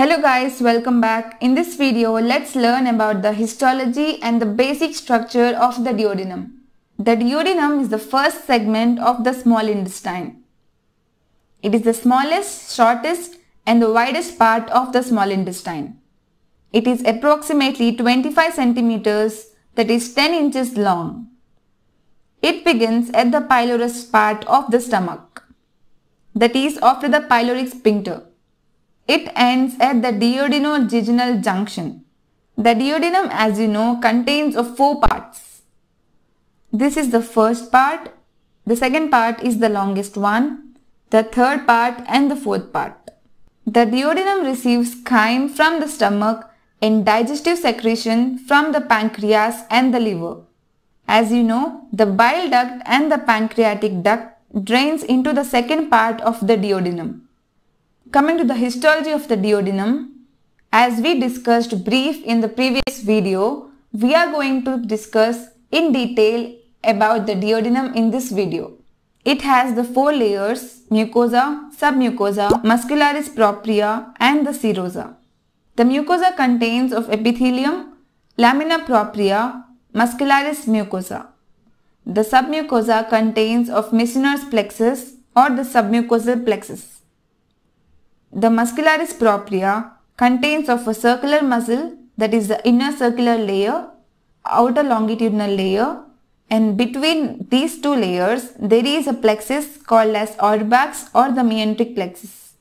Hello guys, welcome back. In this video, let's learn about the histology and the basic structure of the duodenum. The duodenum is the first segment of the small intestine. It is the smallest, shortest and the widest part of the small intestine. It is approximately 25 centimeters that is 10 inches long. It begins at the pylorus part of the stomach, that is after the pyloric sphincter. It ends at the duodeno-jejunal junction. The duodenum, as you know, contains of four parts. This is the first part, the second part is the longest one, the third part and the fourth part. The duodenum receives chyme from the stomach and digestive secretion from the pancreas and the liver. As you know, the bile duct and the pancreatic duct drains into the second part of the duodenum. Coming to the histology of the duodenum, as we discussed brief in the previous video, we are going to discuss in detail about the duodenum in this video. It has the four layers mucosa, submucosa, muscularis propria and the serosa. The mucosa contains of epithelium, lamina propria, muscularis mucosa. The submucosa contains of muciner's plexus or the submucosal plexus. The muscularis propria contains of a circular muscle that is the inner circular layer, outer longitudinal layer and between these two layers there is a plexus called as orbax or the meandric plexus.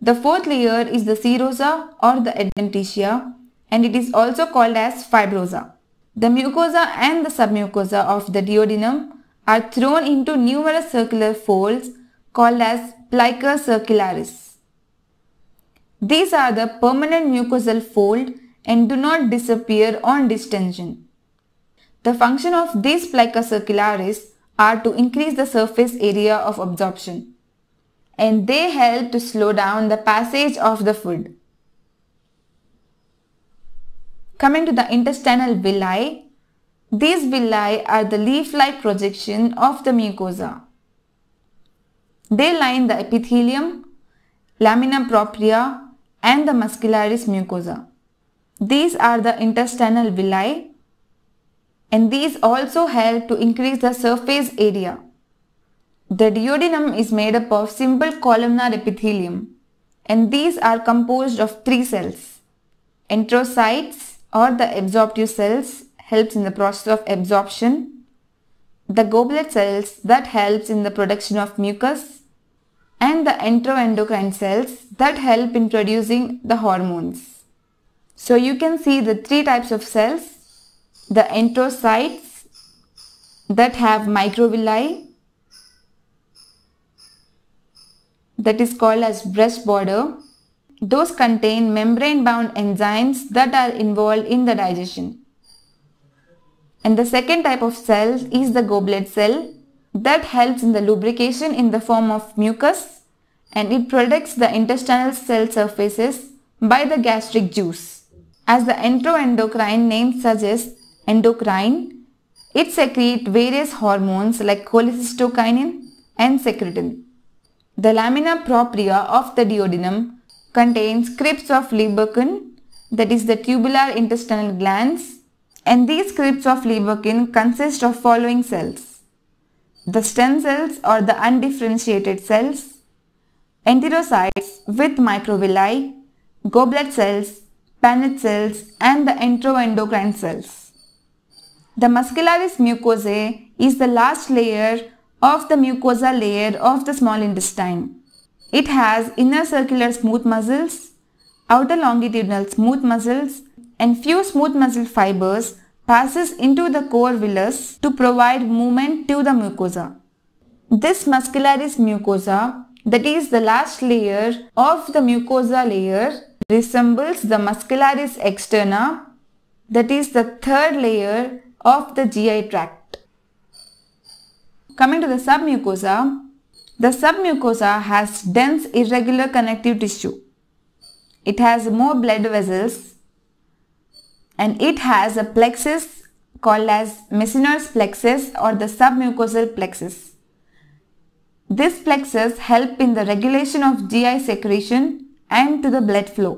The fourth layer is the serosa or the adventitia and it is also called as fibrosa. The mucosa and the submucosa of the duodenum are thrown into numerous circular folds called as plica circularis. These are the permanent mucosal fold and do not disappear on distension. The function of these plica circularis are to increase the surface area of absorption and they help to slow down the passage of the food. Coming to the intestinal villi, these villi are the leaf-like projection of the mucosa. They line the epithelium, lamina propria and the muscularis mucosa. These are the intestinal villi and these also help to increase the surface area. The duodenum is made up of simple columnar epithelium and these are composed of three cells. Enterocytes or the absorptive cells helps in the process of absorption. The goblet cells that helps in the production of mucus and the enteroendocrine cells that help in producing the hormones. So you can see the three types of cells, the enterocytes that have microvilli that is called as breast border. Those contain membrane bound enzymes that are involved in the digestion. And the second type of cells is the goblet cell that helps in the lubrication in the form of mucus and it protects the intestinal cell surfaces by the gastric juice. As the enteroendocrine name suggests, endocrine, it secretes various hormones like cholecystokinin and secretin. The lamina propria of the duodenum contains crypts of Leberkin, that is the tubular intestinal glands, and these crypts of Leberkin consist of following cells the stem cells or the undifferentiated cells, enterocytes with microvilli, goblet cells, Paneth cells and the enteroendocrine cells. The muscularis mucosae is the last layer of the mucosa layer of the small intestine. It has inner circular smooth muscles, outer longitudinal smooth muscles and few smooth muscle fibers passes into the core villus to provide movement to the mucosa. This muscularis mucosa, that is the last layer of the mucosa layer, resembles the muscularis externa, that is the third layer of the GI tract. Coming to the submucosa, the submucosa has dense irregular connective tissue. It has more blood vessels and it has a plexus called as Messner's plexus or the submucosal plexus. This plexus help in the regulation of GI secretion and to the blood flow.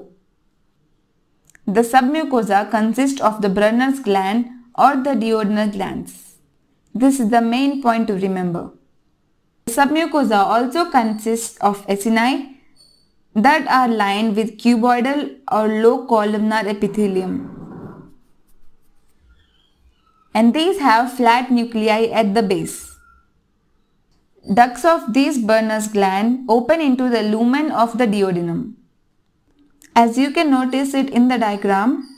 The submucosa consists of the Brunner's gland or the duodenal glands. This is the main point to remember. The submucosa also consists of acini that are lined with cuboidal or low columnar epithelium and these have flat nuclei at the base. Ducts of these Berner's gland open into the lumen of the duodenum. As you can notice it in the diagram,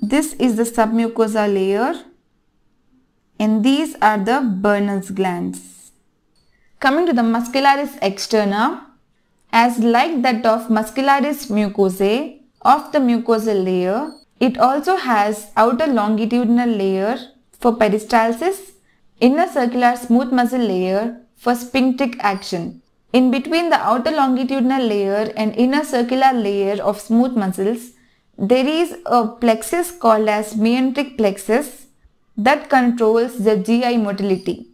this is the submucosa layer and these are the Berner's glands. Coming to the muscularis externa, as like that of muscularis mucosae of the mucosal layer, it also has outer longitudinal layer for peristalsis, inner circular smooth muscle layer for sphinctic action. In between the outer longitudinal layer and inner circular layer of smooth muscles, there is a plexus called as meandric plexus that controls the GI motility.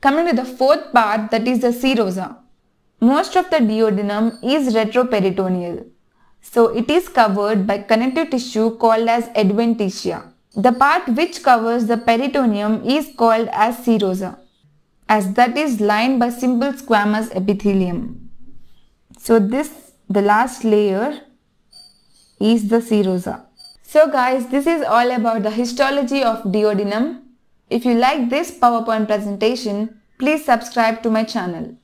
Coming to the fourth part that is the serosa. Most of the duodenum is retroperitoneal. So it is covered by connective tissue called as adventitia. The part which covers the peritoneum is called as serosa as that is lined by simple squamous epithelium. So this, the last layer is the serosa. So guys, this is all about the histology of duodenum. If you like this PowerPoint presentation, please subscribe to my channel.